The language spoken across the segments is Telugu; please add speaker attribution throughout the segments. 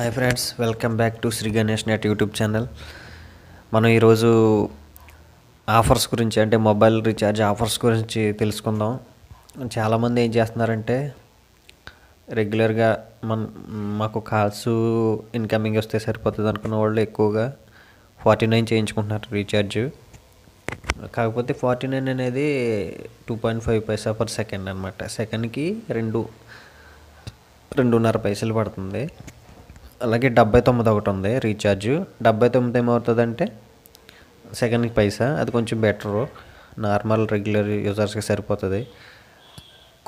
Speaker 1: hi friends welcome back to Shri Ganesh net YouTube channel మనం ఈరోజు ఆఫర్స్ గురించి అంటే మొబైల్ రీఛార్జ్ ఆఫర్స్ గురించి తెలుసుకుందాం చాలామంది ఏం చేస్తున్నారంటే రెగ్యులర్గా మన మాకు కాల్స్ ఇన్కమింగ్ వస్తే సరిపోతుంది అనుకున్న వాళ్ళు ఎక్కువగా ఫార్టీ నైన్ చేయించుకుంటున్నారు రీఛార్జ్ కాకపోతే ఫార్టీ నైన్ అనేది two point five paisa per second అనమాట సెకండ్కి రెండు రెండున్నర పైసలు పడుతుంది అలాగే డెబ్బై తొమ్మిది ఒకటి ఉంది రీఛార్జ్ డెబ్బై తొమ్మిది ఏమవుతుంది అంటే సెకండ్కి పైసా అది కొంచెం బెటరు నార్మల్ రెగ్యులర్ యూజర్స్కి సరిపోతుంది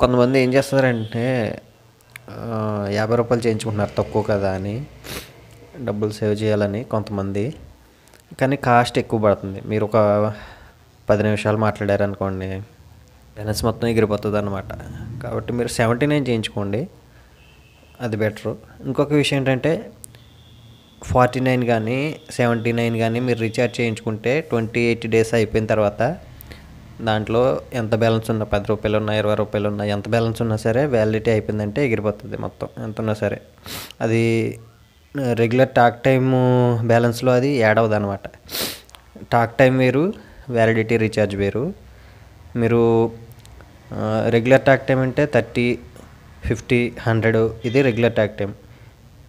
Speaker 1: కొంతమంది ఏం చేస్తారంటే యాభై రూపాయలు చేయించుకుంటున్నారు తక్కువ కదా అని డబ్బులు సేవ్ చేయాలని కొంతమంది కానీ కాస్ట్ ఎక్కువ పడుతుంది మీరు ఒక పది నిమిషాలు మాట్లాడారనుకోండి బ్యాలెన్స్ మొత్తం ఎగిరిపోతుంది అనమాట కాబట్టి మీరు సెవెంటీ నైన్ చేయించుకోండి అది బెటరు ఇంకొక విషయం ఏంటంటే ఫార్టీ నైన్ కానీ సెవెంటీ నైన్ కానీ మీరు రీఛార్జ్ చేయించుకుంటే ట్వంటీ ఎయిట్ డేస్ అయిపోయిన తర్వాత దాంట్లో ఎంత బ్యాలెన్స్ ఉన్నా పది రూపాయలు ఉన్నా ఇరవై రూపాయలు ఉన్నా ఎంత బ్యాలెన్స్ ఉన్నా సరే వ్యాలిడిటీ అయిపోయిందంటే ఎగిరిపోతుంది మొత్తం ఎంత ఉన్నా సరే అది రెగ్యులర్ టాక్ టైమ్ బ్యాలెన్స్లో అది యాడ్ అవ్వదు అనమాట టాక్ టైం వేరు వ్యాలిడిటీ రీఛార్జ్ వేరు మీరు రెగ్యులర్ టాక్ టైం అంటే థర్టీ ఫిఫ్టీ హండ్రెడ్ ఇది రెగ్యులర్ ట్యాక్ టైం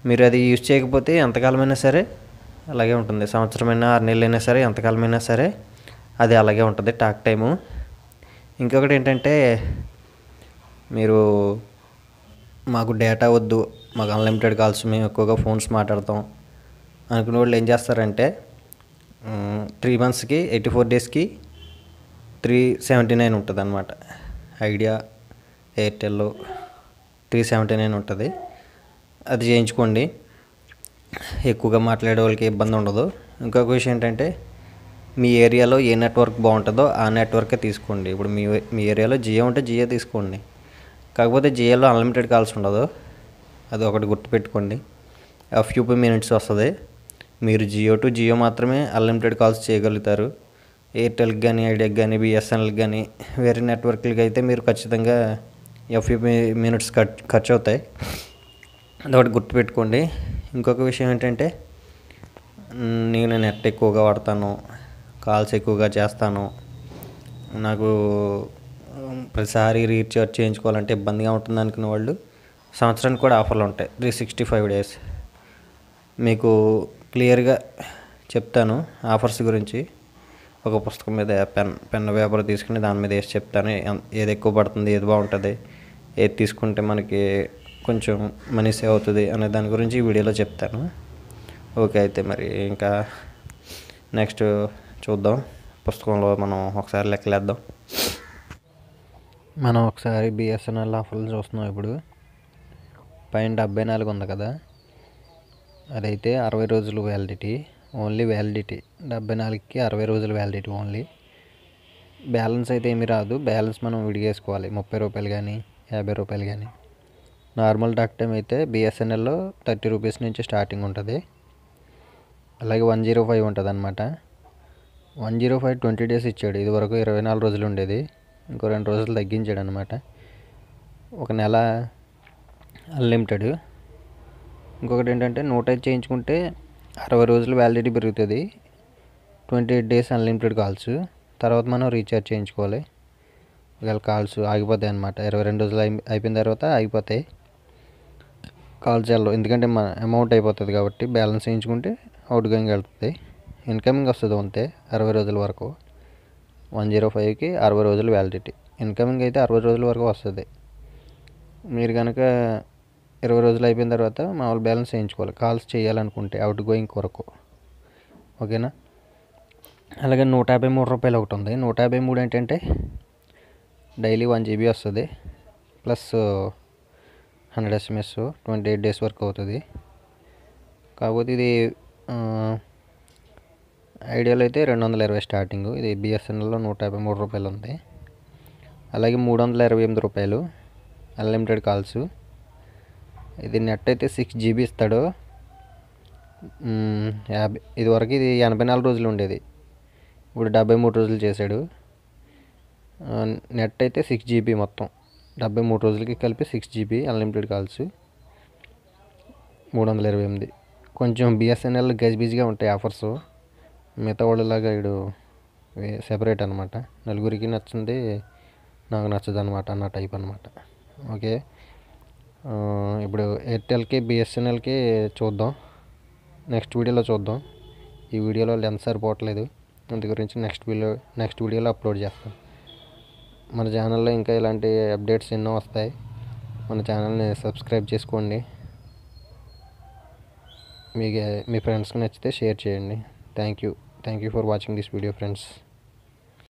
Speaker 1: మీరు అది యూజ్ చేయకపోతే ఎంతకాలమైనా సరే అలాగే ఉంటుంది సంవత్సరమైనా ఆరు నెలలైనా సరే ఎంతకాలమైనా సరే అది అలాగే ఉంటుంది టాక్ టైము ఇంకొకటి ఏంటంటే మీరు మాకు డేటా వద్దు మాకు అన్లిమిటెడ్ కాల్స్ మేము ఎక్కువగా ఫోన్స్ మాట్లాడతాం అనుకునే వాళ్ళు ఏం చేస్తారంటే త్రీ మంత్స్కి ఎయిటీ ఫోర్ డేస్కి త్రీ సెవెంటీ నైన్ ఉంటుంది అనమాట Idea Airtel three seventy nine ఉంటుంది అది చేయించుకోండి ఎక్కువగా మాట్లాడే వాళ్ళకి ఇబ్బంది ఉండదు ఇంకొక విషయం ఏంటంటే మీ ఏరియాలో ఏ నెట్వర్క్ బాగుంటుందో ఆ నెట్వర్కే తీసుకోండి ఇప్పుడు మీ మీ ఏరియాలో జియో ఉంటే జియో తీసుకోండి కాకపోతే జియోలో అన్లిమిటెడ్ కాల్స్ ఉండదు అది ఒకటి గుర్తుపెట్టుకోండి ఎఫ్యూపీ మినిట్స్ వస్తుంది మీరు జియో టు జియో మాత్రమే అన్లిమిటెడ్ కాల్స్ చేయగలుగుతారు ఎయిర్టెల్కి కానీ ఐడియాకి కానీ బిఎస్ఎన్ఎల్కి కానీ వేరే నెట్వర్క్లకి అయితే మీరు ఖచ్చితంగా ఎఫ్యూ మినిట్స్ ఖర్చు ఖర్చు అవుతాయి అదొకటి గుర్తుపెట్టుకోండి ఇంకొక విషయం ఏంటంటే నేను నెట్ ఎక్కువగా వాడతాను కాల్స్ ఎక్కువగా చేస్తాను నాకు ప్రతిసారి రీఛార్జ్ చేయించుకోవాలంటే ఇబ్బందిగా ఉంటుంది అనుకునే వాళ్ళు సంవత్సరానికి కూడా ఆఫర్లు ఉంటాయి త్రీ సిక్స్టీ ఫైవ్ డేస్ మీకు క్లియర్గా చెప్తాను ఆఫర్స్ గురించి ఒక పుస్తకం మీద పెన్ పెన్ పేపర్ తీసుకుని దాని మీద వేసి చెప్తాను ఏది ఎక్కువ పడుతుంది ఏది బాగుంటుంది ఏది తీసుకుంటే మనకి కొంచెం మనీ సేవ్ అవుతుంది అనే దాని గురించి ఈ వీడియోలో చెప్తాను ఓకే అయితే మరి ఇంకా నెక్స్ట్ చూద్దాం పుస్తకంలో మనం ఒకసారి లెక్కలేద్దాం మనం ఒకసారి బిఎస్ఎన్ఎల్ ఆఫర్లు చూస్తున్నాం ఇప్పుడు పైన డెబ్బై నాలుగు ఉంది కదా అదైతే అరవై రోజులు వ్యాలిడిటీ ఓన్లీ వ్యాలిడిటీ డెబ్బై నాలుగుకి అరవై రోజులు వ్యాలిడిటీ ఓన్లీ బ్యాలెన్స్ అయితే ఏమీ రాదు బ్యాలెన్స్ మనం విడిగేసుకోవాలి ముప్పై రూపాయలు కానీ యాభై రూపాయలు కానీ నార్మల్ డాక్ టైమ్ అయితే బిఎస్ఎన్ఎల్లో థర్టీ రూపీస్ నుంచి స్టార్టింగ్ ఉంటుంది అలాగే వన్ జీరో ఫైవ్ ఉంటుంది అనమాట one zero five twenty days ఇచ్చాడు ఇది వరకు ఇరవై నాలుగు రోజులు ఉండేది ఇంకో రెండు రోజులు తగ్గించాడు అనమాట ఒక నెల అన్లిమిటెడ్ ఇంకొకటి ఏంటంటే నూట ఐదు చేయించుకుంటే అరవై రోజులు వ్యాలిడిటీ పెరుగుతుంది twenty eight days unlimited calls తర్వాత మనం రీఛార్జ్ చేయించుకోవాలి వీళ్ళ కాల్స్ ఆగిపోతాయి అనమాట ఇరవై రెండు రోజులు అయిపోయిన తర్వాత ఆగిపోతాయి కాల్స్ వెళ్ళవు ఎందుకంటే మన అమౌంట్ అయిపోతుంది కాబట్టి బ్యాలెన్స్ వేయించుకుంటే అవుట్ గోయింగ్ వెళ్తుంది ఇన్కమింగ్ వస్తుంది అంతే అరవై రోజుల వరకు వన్ జీరో ఫైవ్కి అరవై రోజులు వ్యాలిడిటీ ఇన్కమింగ్ అయితే అరవై రోజుల వరకు వస్తుంది మీరు కనుక ఇరవై రోజులు అయిపోయిన తర్వాత మామూలు బ్యాలెన్స్ వేయించుకోవాలి కాల్స్ చేయాలనుకుంటే అవుట్ గోయింగ్ కొరకు ఓకేనా అలాగే నూట యాభై మూడు రూపాయలు ఒకటి ఉంది నూట యాభై మూడు ఏంటంటే డైలీ వన్ జీబీ వస్తుంది plus hundred SMS twenty eight days వరకు అవుతుంది కాకపోతే ఇది ఐడియాలో అయితే రెండు వందల ఇరవై స్టార్టింగ్ ఇది బిఎస్ఎన్ఎల్లో నూట యాభై మూడు రూపాయలు ఉంది అలాగే మూడు వందల ఇరవై ఎనిమిది రూపాయలు అన్లిమిటెడ్ కాల్స్ ఇది నెట్ అయితే సిక్స్ జీబీ ఇస్తాడు యాభై ఇది వరకు ఇది ఎనభై నాలుగు రోజులు ఉండేది ఇప్పుడు డెబ్బై మూడు రోజులు చేశాడు నెట్ అయితే సిక్స్ జీబీ మొత్తం డెబ్బై మూడు రోజులకి కలిపి సిక్స్ జీబీ అన్లిమిటెడ్ కాల్స్ మూడు వందల ఇరవై ఎనిమిది కొంచెం బిఎస్ఎన్ఎల్ గజ్బిజ్గా ఉంటాయి ఆఫర్స్ మిగతా వాళ్ళలాగా ఇడు సెపరేట్ అనమాట నలుగురికి నచ్చింది నాకు నచ్చదు అనమాట నా టైప్ అనమాట ఓకే ఇప్పుడు ఎయిర్టెల్కి బిఎస్ఎన్ఎల్కి చూద్దాం నెక్స్ట్ వీడియోలో చూద్దాం ఈ వీడియోలో లెన్స్ సరిపోవట్లేదు అందు గురించి నెక్స్ట్ వీడియో నెక్స్ట్ వీడియోలో అప్లోడ్ చేస్తాను మన ఛానల్లో ఇంకా ఇలాంటి అప్డేట్స్ ఎన్నో వస్తాయి మన ఛానల్ని సబ్స్క్రైబ్ చేసుకోండి మీకు మీ ఫ్రెండ్స్కి నచ్చితే షేర్ చేయండి thank you thank you for watching this video friends